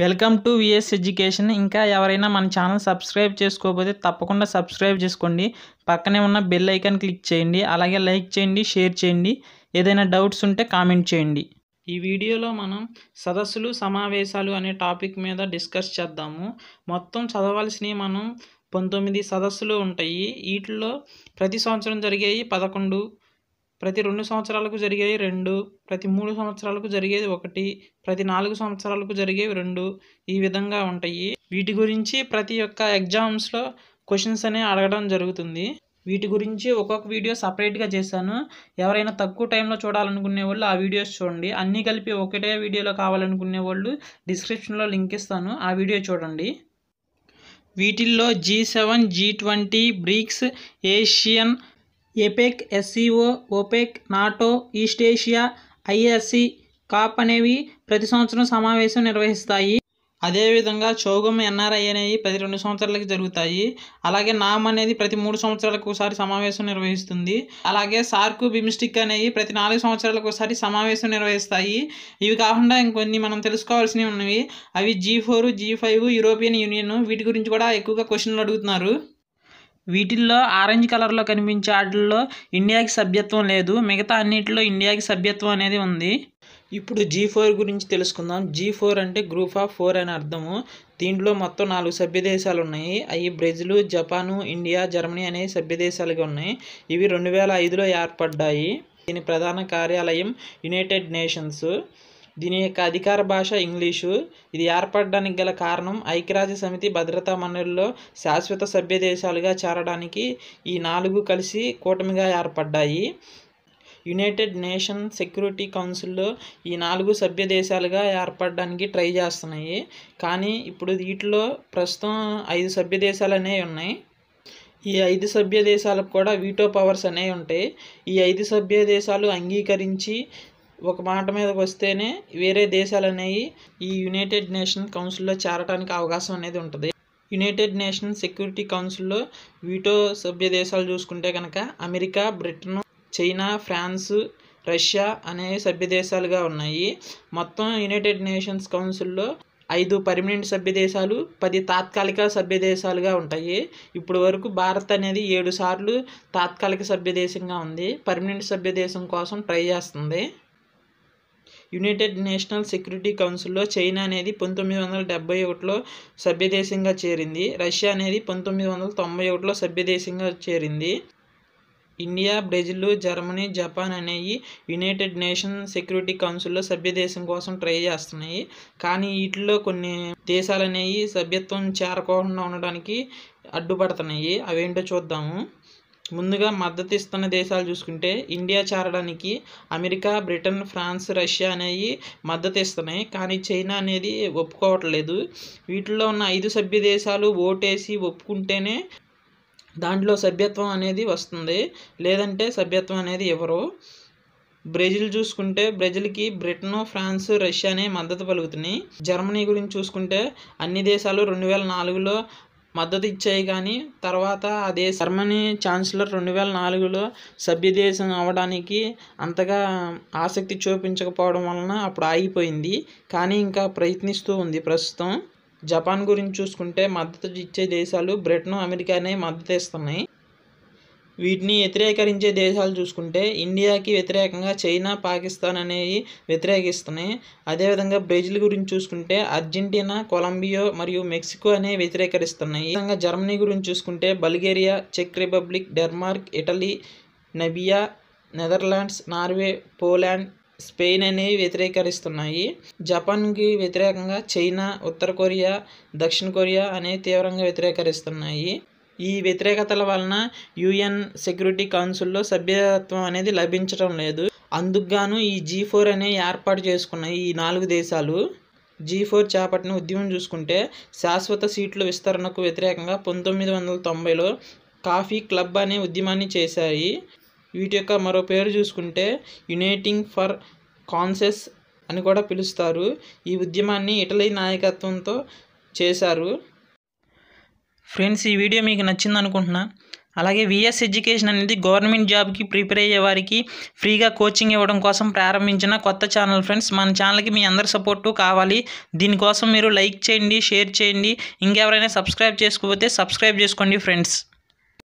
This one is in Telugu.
వెల్కమ్ టు విఎస్ ఎడ్యుకేషన్ ఇంకా ఎవరైనా మన ఛానల్ సబ్స్క్రైబ్ చేసుకోకపోతే తప్పకుండా సబ్స్క్రైబ్ చేసుకోండి పక్కనే ఉన్న బెల్ ఐకాన్ క్లిక్ చేయండి అలాగే లైక్ చేయండి షేర్ చేయండి ఏదైనా డౌట్స్ ఉంటే కామెంట్ చేయండి ఈ వీడియోలో మనం సదస్సులు సమావేశాలు అనే టాపిక్ మీద డిస్కస్ చేద్దాము మొత్తం చదవాల్సినవి మనం పంతొమ్మిది సదస్సులు ఉంటాయి వీటిలో ప్రతి సంవత్సరం జరిగేవి పదకొండు ప్రతి రెండు సంవత్సరాలకు జరిగేవి రెండు ప్రతి మూడు సంవత్సరాలకు జరిగేది ఒకటి ప్రతి నాలుగు సంవత్సరాలకు జరిగేవి రెండు ఈ విధంగా ఉంటాయి వీటి గురించి ప్రతి ఒక్క ఎగ్జామ్స్లో క్వశ్చన్స్ అనే అడగడం జరుగుతుంది వీటి గురించి ఒక్కొక్క వీడియో సపరేట్గా చేశాను ఎవరైనా తక్కువ టైంలో చూడాలనుకునే వాళ్ళు ఆ వీడియోస్ చూడండి అన్నీ కలిపి ఒకటే వీడియోలో కావాలనుకునే వాళ్ళు డిస్క్రిప్షన్లో లింక్ ఇస్తాను ఆ వీడియో చూడండి వీటిల్లో G seven G twenty BRICS ASEAN APEC SCO OPEC NATO East Asia ISC COP అనేవి ప్రతి సంవత్సరం సమావేశం నిర్వహిస్తాయి అదేవిధంగా చౌగం ఎన్ఆర్ఐ అనేవి ప్రతి రెండు సంవత్సరాలకి జరుగుతాయి అలాగే నామ్ అనేది ప్రతి మూడు సంవత్సరాలకు ఒకసారి సమావేశం నిర్వహిస్తుంది అలాగే సార్కు బిమ్స్టిక్ అనేవి ప్రతి నాలుగు సంవత్సరాలకు ఒకసారి సమావేశం నిర్వహిస్తాయి ఇవి కాకుండా ఇంకొన్ని మనం తెలుసుకోవాల్సినవి ఉన్నవి అవి G four G five European Union వీటి గురించి కూడా ఎక్కువగా క్వశ్చన్లు అడుగుతున్నారు వీటిల్లో ఆరెంజ్ కలర్లో కనిపించే ఆటల్లో ఇండియాకి సభ్యత్వం లేదు మిగతా అన్నిటిలో ఇండియాకి సభ్యత్వం అనేది ఉంది ఇప్పుడు జీ ఫోర్ గురించి తెలుసుకుందాం జీ ఫోర్ అంటే గ్రూప్ ఆఫ్ ఫోర్ అని అర్థము దీంట్లో మొత్తం నాలుగు సభ్యదేశాలు ఉన్నాయి అవి బ్రెజిల్ జపాను ఇండియా జర్మనీ అనే సభ్యదేశాలుగా ఉన్నాయి ఇవి రెండు వేల ఐదులో ఏర్పడ్డాయి దీని ప్రధాన కార్యాలయం యునైటెడ్ నేషన్స్ దీని యొక్క అధికార భాష ఇంగ్లీషు ఇది ఏర్పడడానికి గల కారణం ఐక్యరాజ్య సమితి భద్రతా మండలిలో శాశ్వత సభ్య దేశాలుగా చేరడానికి ఈ నాలుగు కలిసి కూటమిగా ఏర్పడ్డాయి యునైటెడ్ నేషన్ సెక్యూరిటీ కౌన్సిల్లో ఈ నాలుగు సభ్య దేశాలుగా ఏర్పడడానికి ట్రై చేస్తున్నాయి కానీ ఇప్పుడు వీటిలో ప్రస్తుతం ఐదు సభ్య దేశాలు అనేవి ఉన్నాయి ఈ ఐదు సభ్య దేశాలకు కూడా వీటో పవర్స్ అనేవి ఉంటాయి ఈ ఐదు సభ్య దేశాలు అంగీకరించి ఒక మాట మీదకి వస్తేనే వేరే దేశాలు అనేవి ఈ యునైటెడ్ నేషన్ కౌన్సిల్లో చేరడానికి అవకాశం అనేది ఉంటుంది యునైటెడ్ నేషన్ సెక్యూరిటీ కౌన్సిల్లో వీటో సభ్య దేశాలు చూసుకుంటే కనుక America Britain China France Russia అనే సభ్య దేశాలుగా ఉన్నాయి మొత్తం యునైటెడ్ నేషన్స్ కౌన్సిల్లో ఐదు పర్మనెంట్ సభ్య దేశాలు పది తాత్కాలిక సభ్య దేశాలుగా ఉంటాయి ఇప్పటి వరకు భారత్ అనేది ఏడు సార్లు తాత్కాలిక సభ్య దేశంగా ఉంది పర్మనెంట్ సభ్య దేశం కోసం ట్రై చేస్తుంది యునైటెడ్ నేషనల్ సెక్యూరిటీ కౌన్సిల్లో చైనా అనేది పంతొమ్మిది వందల డెబ్బై ఒకటిలో సభ్యదేశంగా చేరింది రష్యా అనేది పంతొమ్మిది వందల తొంభై ఒకటిలో సభ్యదేశంగా చేరింది ఇండియా బ్రెజిల్ జర్మనీ జపాన్ అనేవి యునైటెడ్ నేషన్ సెక్యూరిటీ కౌన్సిల్లో సభ్యదేశం కోసం ట్రై చేస్తున్నాయి కానీ వీటిలో కొన్ని దేశాలు అనేవి సభ్యత్వం చేరకుండా ఉండడానికి అడ్డుపడుతున్నాయి అవేంటో చూద్దాము ముందుగా మద్దతు ఇస్తున్న దేశాలు చూసుకుంటే ఇండియా చేరడానికి అమెరికా బ్రిటన్ ఫ్రాన్స్ రష్యా అనేవి మద్దతు ఇస్తున్నాయి కానీ చైనా అనేది ఒప్పుకోవట్లేదు వీటిలో ఉన్న ఐదు సభ్య దేశాలు ఓటేసి ఒప్పుకుంటేనే దాంట్లో సభ్యత్వం అనేది వస్తుంది లేదంటే సభ్యత్వం అనేది ఇవ్వరు బ్రెజిల్ చూసుకుంటే బ్రెజిల్కి బ్రిటన్ ఫ్రాన్స్ రష్యా అనే మద్దతు పలుకుతున్నాయి జర్మనీ గురించి చూసుకుంటే అన్ని దేశాలు రెండు వేల నాలుగులో మద్దతు ఇచ్చాయి కానీ తర్వాత అదే జర్మనీ ఛాన్సలర్ రెండు వేల నాలుగులో సభ్యదేశం అవడానికి అంతగా ఆసక్తి చూపించకపోవడం వలన అప్పుడు ఆగిపోయింది కానీ ఇంకా ప్రయత్నిస్తూ ఉంది ప్రస్తుతం జపాన్ గురించి చూసుకుంటే మద్దతు ఇచ్చే దేశాలు బ్రిటన్ అమెరికానే మద్దతు ఇస్తున్నాయి వీటిని వ్యతిరేకరించే దేశాలు చూసుకుంటే ఇండియాకి వ్యతిరేకంగా చైనా పాకిస్తాన్ అనేవి వ్యతిరేకిస్తున్నాయి అదేవిధంగా బ్రెజిల్ గురించి చూసుకుంటే అర్జెంటీనా కొలంబియో మరియు మెక్సికో అనేవి వ్యతిరేకరిస్తున్నాయి విధంగా జర్మనీ గురించి చూసుకుంటే బల్గేరియా చెక్ రిపబ్లిక్ డెన్మార్క్ ఇటలీ నబియా నెదర్లాండ్స్ నార్వే పోలాండ్ స్పెయిన్ అనేవి వ్యతిరేకరిస్తున్నాయి జపాన్కి వ్యతిరేకంగా చైనా ఉత్తర కొరియా దక్షిణ కొరియా అనేవి తీవ్రంగా వ్యతిరేకరిస్తున్నాయి ఈ వ్యతిరేకతల వలన యుఎన్ సెక్యూరిటీ కౌన్సిల్లో సభ్యత్వం అనేది లభించడం లేదు అందుకుగాను ఈ జీ ఫోర్ అనే ఏర్పాటు చేసుకున్న ఈ నాలుగు దేశాలు జీ ఫోర్ చేపట్టిన ఉద్యమం చూసుకుంటే శాశ్వత సీట్ల విస్తరణకు వ్యతిరేకంగా పంతొమ్మిది వందల తొంభైలో కాఫీ క్లబ్ అనే ఉద్యమాన్ని చేశాయి వీటి యొక్క మరో పేరు చూసుకుంటే యునైటింగ్ ఫర్ కాన్సెస్ అని కూడా పిలుస్తారు ఈ ఉద్యమాన్ని ఇటలీ నాయకత్వంతో చేశారు ఫ్రెండ్స్ ఈ వీడియో మీకు నచ్చింది అనుకుంటున్నా అలాగే విఎస్ ఎడ్యుకేషన్ అనేది గవర్నమెంట్ జాబ్కి ప్రిపేర్ అయ్యే వారికి ఫ్రీగా కోచింగ్ ఇవ్వడం కోసం ప్రారంభించిన కొత్త ఛానల్ ఫ్రెండ్స్ మన ఛానల్కి మీ అందరి సపోర్టు కావాలి దీనికోసం మీరు లైక్ చేయండి షేర్ చేయండి ఇంకెవరైనా సబ్స్క్రైబ్ చేసుకోపోతే సబ్స్క్రైబ్ చేసుకోండి ఫ్రెండ్స్